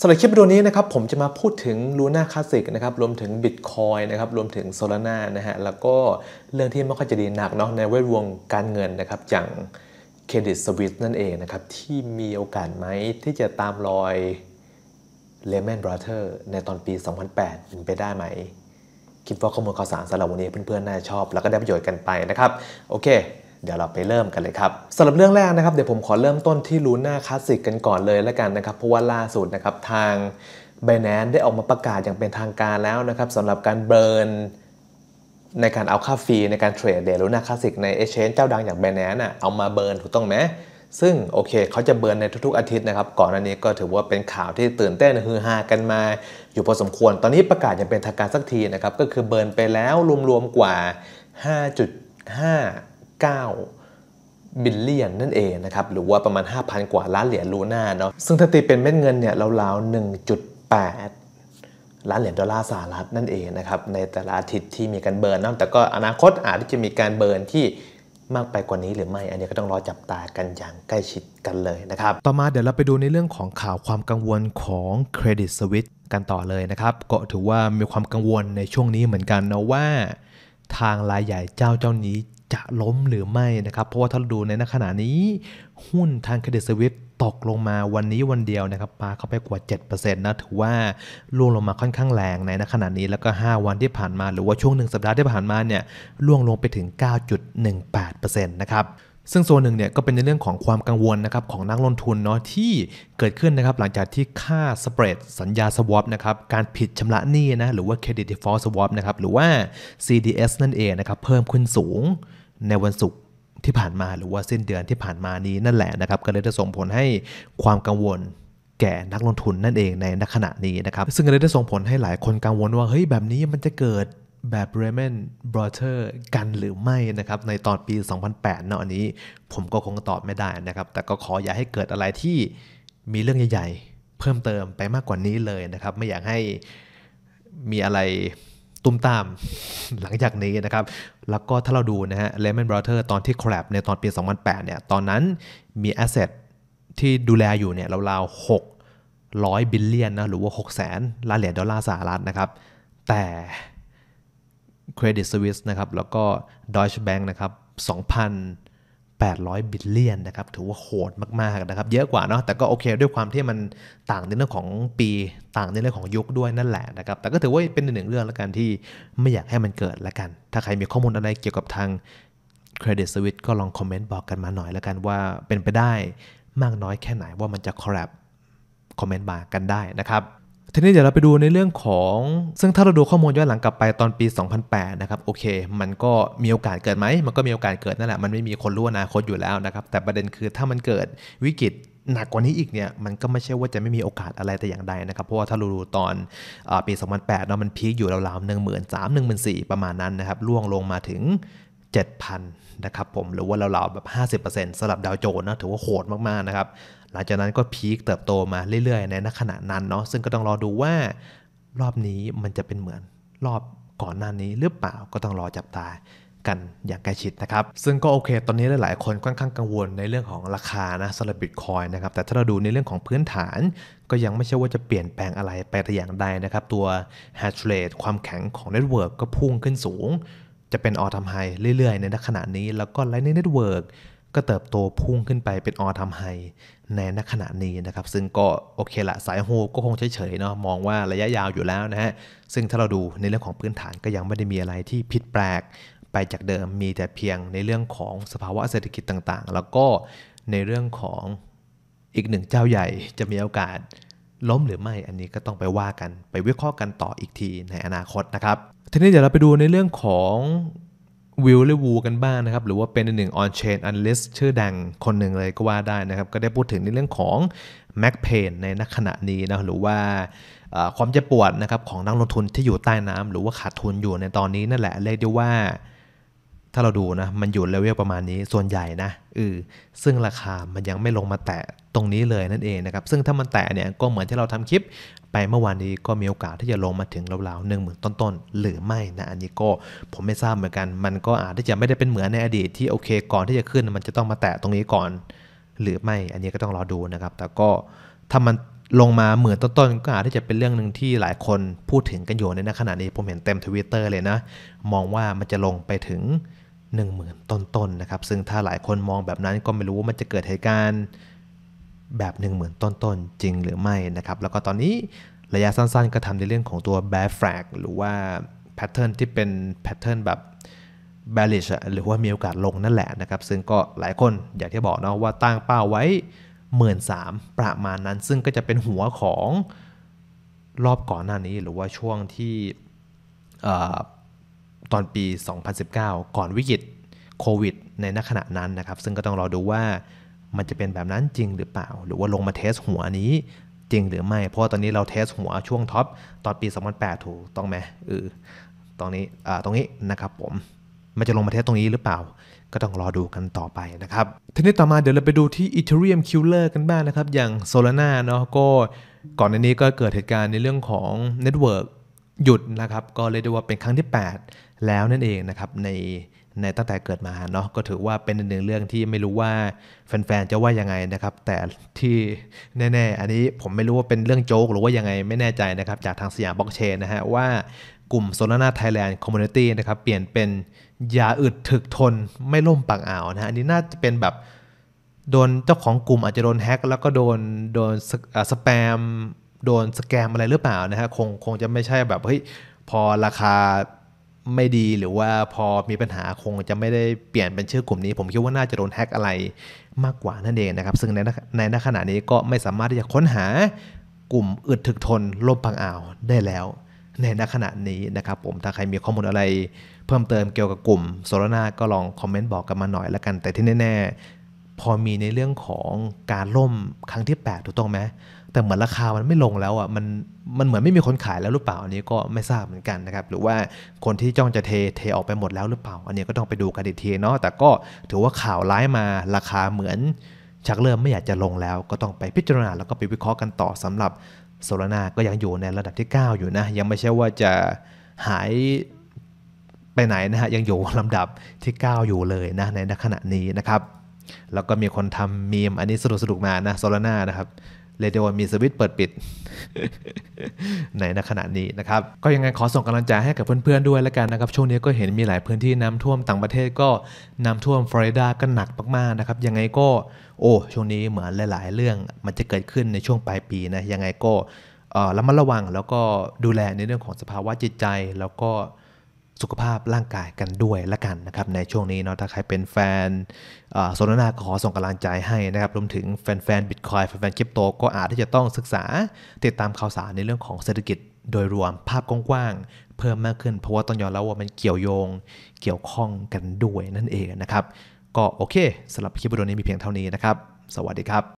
สำหรับคลิปวิดีโอนี้นะครับ ผมจะมาพูดถึงูน่าคลาสสิกนะครับ รวมถึงบิตคอยนะครับ รวมถึงโซล a n a นะฮะแล้วก็เรื่องที่ไม่ค่อยจะดีหนักเนาะในเวทวงการเงินนะครับอย่างเครดิตสวิสนั่นเองนะครับ ที่มีโอกาสไหมที่จะตามรอยเลแมนบรอเธอร์ในตอนปี 2008เป็นไปได้ไหม คิดว่าข้อมูลข่าวสารสำหรับวันนี้เพื่อนๆ น่าชอบแล้วก็ได้ประโยชน์กันไปนะครับโอเคเดี๋ยวเราไปเริ่มกันเลยครับสำหรับเรื่องแรกนะครับเดี๋ยวผมขอเริ่มต้นที่ลูน่าคลาสสิกกันก่อนเลยแล้วกันนะครับเพราะว่าล่าสุดนะครับทาง b บ n a n c e ได้ออกมาประกาศอย่างเป็นทางการแล้วนะครับสำหรับการเบิร์นในการเอาค่าฟรีในการเทรดเดลูน่าคลาสสิกในเอเชนเจ้าดังอย่างแบ n a n c e อ่ะเอามาเบิร์นถูกต้องไหมซึ่งโอเคเขาจะเบิร์นในทุกๆอาทิตย์นะครับก่อนหน้านี้ก็ถือว่าเป็นข่าวที่ตื่นเต้นฮือฮากันมา อยู่พอสมควรตอนนี้ประกาศยังเป็นทางการสักทีนะครับก็คือเบิร์นไปแล้วรวมๆกว่า 5.5 9บิลเลียนนั่นเองนะครับหรือว่าประมาณ 5,000กว่าล้านเหรียญลูน่าเนาะซึ่งถ้าตีเป็นเม็ดเงินเนี่ยราวๆ1.8 ล้านเหรียญดอลลาร์สหรัฐนั่นเองนะครับในแต่ละอาทิตย์ที่มีการเบิร์นนะแต่ก็อนาคตอาจจะมีการเบิร์นที่มากไปกว่านี้หรือไม่อันนี้ก็ต้องรอจับตากันอย่างใกล้ชิดกันเลยนะครับต่อมาเดี๋ยวเราไปดูในเรื่องของข่าวความกังวลของเครดิตสวิตกันต่อเลยนะครับก็ถือว่ามีความกังวลในช่วงนี้เหมือนกันนะว่าทางรายใหญ่เจ้าเจ้านี้จะล้มหรือไม่นะครับเพราะว่าถ้าดูในขณะนี้ หุ้นทางเครดิตสวิตตกลงมาวันนี้วันเดียวนะครับปาเข้าไปกว่า7%นะถือว่าล่วงลงมาค่อนข้างแรงในขณะนี้แล้วก็5วันที่ผ่านมา หรือว่าช่วงหนึ่งสัปดาห์ที่ผ่านมาเนี่ยล่วงลงไปถึง9.18%นะครับซึ่งโซนหนึ่งเนี่ยก็เป็นในเรื่องของความกังวลนะครับของนักลงทุนเนาะที่เกิดขึ้นนะครับหลังจากที่ค่าสเปรดสัญญาสวอปนะครับการผิดชำระหนี้นะหรือว่า credit default swap นะครับหรือว่า CDS นั่นเองนะครับเพิ่มขึ้นสูงในวันศุกร์ที่ผ่านมาหรือว่าสิ้นเดือนที่ผ่านมานี้ นั่นแหละนะครับก็เลยจะส่งผลให้ความกังวลแก่นักลงทุนนั่นเองในขณะนี้นะครับซึ่งเลยได้ส่งผลให้หลายคนกังวลว่าเฮ้ยแบบนี้มันจะเกิดแบบเรเมนบรอเทอร์กันหรือไม่นะครับ ในตอนปี 2008เนาะอันนี้ ผมก็คงตอบไม่ได้นะครับ แต่ก็ขออย่าให้เกิดอะไรที่มีเรื่องใหญ่ๆเพิ่มเติมไปมากกว่านี้เลยนะครับ ไม่อยากให้มีอะไรตุ้มตามหลังจากนี้นะครับ แล้วก็ถ้าเราดูนะฮะ Lehman Brothers ตอนที่ c o l l a ในตอนปี 2008 เนี่ย ตอนนั้นมีแอสเซทที่ดูแลอยู่เนี่ยราวๆ600 บิลเลียนนะหรือว่า6แสนล้านเหรียญดอลลาร์สหรัฐนะครับ แต่ Credit Suisse นะครับ แล้วก็ Deutsche Bank นะครับ800 บิลเลียนนะครับ ถือว่าโหดมากๆนะครับ เยอะกว่าเนาะ แต่ก็โอเค ด้วยความที่มันต่างในเรื่องของปี ต่างในเรื่องของยุคด้วยนั่นแหละนะครับ แต่ก็ถือว่าเป็นหนึ่งเรื่องละกันที่ไม่อยากให้มันเกิดละกัน ถ้าใครมีข้อมูลอะไรเกี่ยวกับทางเครดิตสวิตก็ลอง คอมเมนต์บอกกันมาหน่อยละกันว่าเป็นไปได้มากน้อยแค่ไหนว่ามันจะคอลแลบคอมเมนต์มากันได้นะครับทีนี้เดี๋ยวเราไปดูในเรื่องของซึ่งถ้าเราดูข้อมูลย้อนหลังกลับไปตอนปี 2008 นะครับโอเค มันก็มีโอกาสเกิดไหม มันก็มีโอกาสเกิดนั่นแหละ มันไม่มีคนรู้อนาคตอยู่แล้วนะครับ แต่ประเด็นคือถ้ามันเกิดวิกฤตหนักกว่านี้อีกเนี่ยมันก็ไม่ใช่ว่าจะไม่มีโอกาสอะไรแต่อย่างใดนะครับ เพราะว่าถ้ารูตอนอปี 2008เนาะมันพีคอยู่ราวๆหนึ่งหมื่นสามหนึ่งหมื่นสี่ประมาณนั้นนะครับล่วงลงมาถึง7,000นะครับผมหรือว่าราวๆแบบ50%สำหรับดาวโจนส์นะถือว่าโหดมากๆนะครับหลังจากนั้นก็พีคเติบโตมาเรื่อยๆในขณะนั้นเนาะซึ่งก็ต้องรอดูว่า รอบนี้มันจะเป็นเหมือนรอบก่อนหน้านี้หรือเปล่าก็ต้องรอจับตากันอย่างใกล้ชิดนะครับซึ่งก็โอเค ตอนนี้หลายๆ คนค่อนข้างกังวลในเรื่องของราคานะสำหรับบิตคอยนะครับแต่ถ้าเราดูในเรื่องของพื้นฐาน ก็ยังไม่ใช่ว่าจะเปลี่ยนแปลงอะไรไปแต่อย่างใดนะครับ ตัวแฮชเลดความแข็งของเน็ตเวิร์กก็พุ่งขึ้นสูง จะเป็นออทำไฮเรื่อยๆ ในขณะนี้แล้วก็ไลน์เน็ตเวิร์กก็เติบโตพุ่งขึ้นไปเป็นออทำไฮ ในณขณะนี้นะครับ ซึ่งก็โอเคละสายโฮก็คงเฉยๆเนาะมองว่าระยะยาวอยู่แล้วนะฮะ ซึ่งถ้าเราดูในเรื่องของพื้นฐานก็ยังไม่ได้มีอะไรที่ผิดแปลกไปจากเดิมมีแต่เพียงในเรื่องของสภาวะเศรษฐกิจต่างๆ แล้วก็ในเรื่องของอีกหนึ่งเจ้าใหญ่จะมีโอกาสล้มหรือไม่อันนี้ก็ต้องไปว่ากันไปวิเคราะห์กันต่ออีกทีในอนาคตนะครับทีนี้เดี๋ยวเราไปดูในเรื่องของวิลี่วูกันบ้างนะครับ หรือว่าเป็นหนึ่งออนเชนอันลสชื่อดังคนหนึ่งเลยก็ว่าได้นะครับ ก็ได้พูดถึงในเรื่องของแม็กเพนในนักขณะนี้นะหรือว่าความเจ็บปวดนะครับของนักลงทุนที่อยู่ใต้น้ำหรือว่าขาดทุนอยู่ในตอนนี้นั่นแหละ เรียกได้ว่าถ้าเราดูนะ มันอยู่เลเวลประมาณนี้ส่วนใหญ่นะเออซึ่งราคามันยังไม่ลงมาแตะตรงนี้เลยนั่นเองนะครับ ซึ่งถ้ามันแตะเนี่ยก็เหมือนที่เราทำคลิปไปเมื่อวานนี้ก็มีโอกาสที่จะลงมาถึงราวๆหนึ่งหมื่นต้นๆหรือไม่นะอันนี้ก็ ผมไม่ทราบเหมือนกัน มันก็อาจที่จะไม่ได้เป็นเหมือนในอดีตที่โอเคก่อนที่จะขึ้นมันจะต้องมาแตะตรงนี้ก่อน หรือไม่อันนี้ก็ต้องรอดูนะครับ แต่ก็ถ้ามันลงมาหมื่นต้นๆ ก็อาจที่จะเป็นเรื่องหนึ่งที่หลายคนพูดถึงกันอยู่ในขณะนี้ผมเห็นเต็มทวิตเตอร์เลยนะมองว่ามันจะลงไปถึง1 0,000ต้นๆนะครับ ซึ่งถ้าหลายคนมองแบบนั้นก็ไม่รู้ว่ามันจะเกิดเหตุการณ์แบบหนึ่งเหมือนต้นๆจริงหรือไม่นะครับ แล้วก็ตอนนี้ระยะสั้นๆก็ทำในเรื่องของตัว bear flag หรือว่า pattern ที่เป็น pattern แบบ bearish หรือว่ามีโอกาสลงนั่นแหละนะครับ ซึ่งก็หลายคนอยากที่บอกเนาะว่าตั้งเป้าไว้หมื่นสามประมาณนั้น ซึ่งก็จะเป็นหัวของรอบก่อนหน้านี้หรือว่าช่วงที่ตอนปี 2019 ก่อนวิกฤตโควิดในนักขณะนั้นนะครับ ซึ่งก็ต้องรอดูว่ามันจะเป็นแบบนั้นจริงหรือเปล่า หรือว่าลงมาเทสหัวนี้จริงหรือไม่ เพราะตอนนี้เราเทสหัวช่วงท็อปตอนปี 2008 ถูกต้องไหมเออตรงนี้อ่าตรงนี้นะครับผม มันจะลงมาเทสตรงนี้หรือเปล่า ก็ต้องรอดูกันต่อไปนะครับทีนี้ต่อมาเดี๋ยวเราไปดูที่ Ethereum Killer กันบ้างนะครับ อย่าง Solana เนาะก็ก่อนหน้านี้ก็เกิดเหตุการณ์ในเรื่องของ Network หยุดนะครับ ก็เลยได้ว่าเป็นครั้งที่ 8 แล้วนั่นเองนะครับในในตั้งแต่เกิดมาเนาะก็ถือว่าเป็นหนึ่งเรื่องที่ไม่รู้ว่า แฟนๆจะว่ายังไงนะครับ แต่ที่แน่ ๆ อันนี้ผมไม่รู้ว่าเป็นเรื่องโจ๊ก หรือว่ายังไงไม่แน่ใจนะครับจากทางสยามบล็อกเชนนะฮะว่ากลุ่มโซลาร่าไทยแลนด์คอมมูนิตี้นะครับเปลี่ยนเป็น ยาอึดถึกทนไม่ล่มปากอ่าวนะฮะอันนี้น่าจะเป็นแบบ โดนเจ้าของกลุ่มอาจจะโดนแฮ็กแล้วก็โดนโดนสแปม โดนสแกมอะไรหรือเปล่านะฮะคงคงจะไม่ใช่แบบเฮ้ยพอราคาไม่ดีหรือว่าพอมีปัญหา คงจะไม่ได้ เปลี่ยนเป็นชื่อกลุ่มนี้ ผมคิดว่าน่าจะโดนแฮ็กอะไรมากกว่านั่นเองนะครับ ซึ่งในในณขณะนี้ก็ไม่สามารถที่จะค้นหากลุ่มอึดถึกทน ลบพังอ่าว ได้แล้ว ในณขณะนี้นะครับผมถ้าใครมีข้อมูลอะไร เพิ่มเติมเกี่ยวกับกลุ่มโซลนาก็ลองคอมเมนต์บอกกันมาหน่อยละกัน แต่ที่แน่ ๆพอมีในเรื่องของการล่มครั้งที่ 8 ถูกต้องไหมแต่เหมือนราคามันไม่ลงแล้วอ่ะมันมันเหมือนไม่มีคนขายแล้วหรือเปล่า อันนี้ก็ไม่ทราบเหมือนกันนะครับ หรือว่าคนที่จ้องจะเทเทออกไปหมดแล้วหรือเปล่า อันนี้ก็ต้องไปดูกันอีกทีเนาะแต่ก็ถือว่าข่าวร้ายมาราคาเหมือนชักเริ่มไม่อยากจะลงแล้ว ก็ต้องไปพิจารณา แล้วก็ไปวิเคราะห์กันต่อ สำหรับโซลานาก็ยังอยู่ในระดับที่ 9 อยู่นะ ยังไม่ใช่ว่าจะหายไปไหนนะฮะยังอยู่ลำดับที่ 9 อยู่เลยนะ ในขณะนี้นะครับแล้วก็มีคนทำมีมอันนี้สนุกสนุกมานะโซลาร่า นะครับเรเยด้ว่มีสวิตช์เปิดปิดในณขณะนี้นะครับ ก็ยังไงขอส่งกำลังใจให้กับเพื่อนๆ ด้วยแล้วกันนะครับ ช่วงนี้ก็เห็นมีหลายพื้นที่น้ำท่วมต่างประเทศก็น้าท่วมฟลอริดาก็หนักมากๆนะครับยังไงก็ โอ้ ช่วงนี้เหมือนหลาย ๆ เรื่องมันจะเกิดขึ้นในช่วงปลายปีนะยังไงก็ระมัดระวังแล้วก็ดูแลในเรื่องของสภาวะจิตใจแล้วก็สุขภาพร่างกายกันด้วยละกันนะครับ ในช่วงนี้เนาะ ถ้าใครเป็นแฟนสนทนาขอส่งกำลังใจให้นะครับรวมถึงแฟนนบิตคอยแฟนๆคริปโตก็อาจที่จะต้องศึกษาติดตามข่าวสารในเรื่องของเศรษฐกิจโดยรวมภาพกว้างๆเพิ่มมากขึ้นเพราะว่าต้องยอมรับว่ามันเกี่ยวโยงเกี่ยวข้องกันด้วยนั่นเองนะครับก็โอเคสำหรับคลิปวิดีโอนี้มีเพียงเท่านี้นะครับสวัสดีครับ